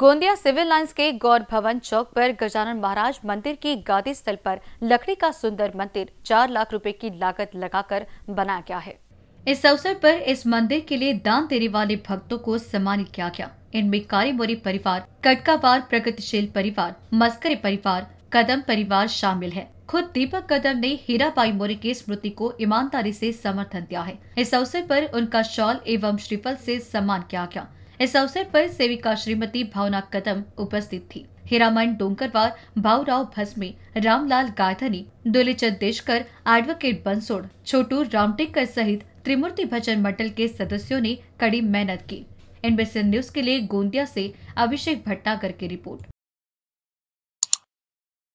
Gondia civil lines के गौर भवन चौक पर गजानन महाराज मंदिर की गादी स्थल पर लकड़ी का सुंदर मंदिर चार लाख रुपए की लागत लगाकर बनाया गया है इस अवसर पर इस मंदिर के लिए दान देने वाले भक्तों को सम्मानित किया गया इनमें कारीमोरी परिवार कटकावार प्रगतिशील परिवार मस्करी परिवार कदम परिवार शामिल है खुद दीपक कदम ने हीराबाई मोरी की स्मृति को ईमानदारी से समर्थन दिया है इस अवसर पर उनका शॉल एवं श्रीफल से सम्मान किया गया इस अवसर पर सेविका श्रीमती भावना कदम उपस्थित थी हीरामन डोंकरवार भावराव भस्मे रामलाल गायधनी दुलीचंद देशकर एडवोकेट बंसोड़ छोटू रामटेकर सहित त्रिमूर्ति भजन मंडल के सदस्यों ने कड़ी मेहनत की एनबीसी न्यूज के लिए गोंदिया से अभिषेक भट्टागर की रिपोर्ट